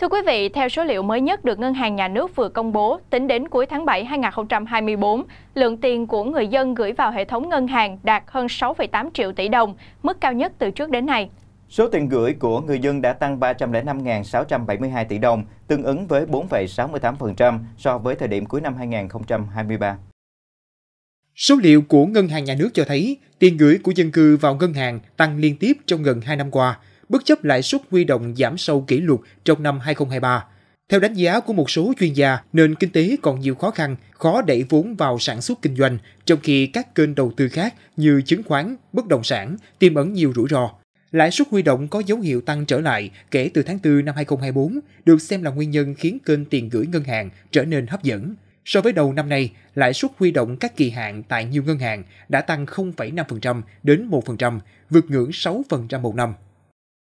Thưa quý vị, theo số liệu mới nhất được Ngân hàng Nhà nước vừa công bố, tính đến cuối tháng 7 2024, lượng tiền của người dân gửi vào hệ thống ngân hàng đạt hơn 6,8 triệu tỷ đồng, mức cao nhất từ trước đến nay. Số tiền gửi của người dân đã tăng 305.672 tỷ đồng, tương ứng với 4,68% so với thời điểm cuối năm 2023. Số liệu của Ngân hàng Nhà nước cho thấy tiền gửi của dân cư vào ngân hàng tăng liên tiếp trong gần 2 năm qua, bất chấp lãi suất huy động giảm sâu kỷ lục trong năm 2023. Theo đánh giá của một số chuyên gia, nền kinh tế còn nhiều khó khăn, khó đẩy vốn vào sản xuất kinh doanh, trong khi các kênh đầu tư khác như chứng khoán, bất động sản tiềm ẩn nhiều rủi ro. Lãi suất huy động có dấu hiệu tăng trở lại kể từ tháng 4 năm 2024, được xem là nguyên nhân khiến kênh tiền gửi ngân hàng trở nên hấp dẫn. So với đầu năm nay, lãi suất huy động các kỳ hạn tại nhiều ngân hàng đã tăng 0,5% đến 1%, vượt ngưỡng 6% một năm.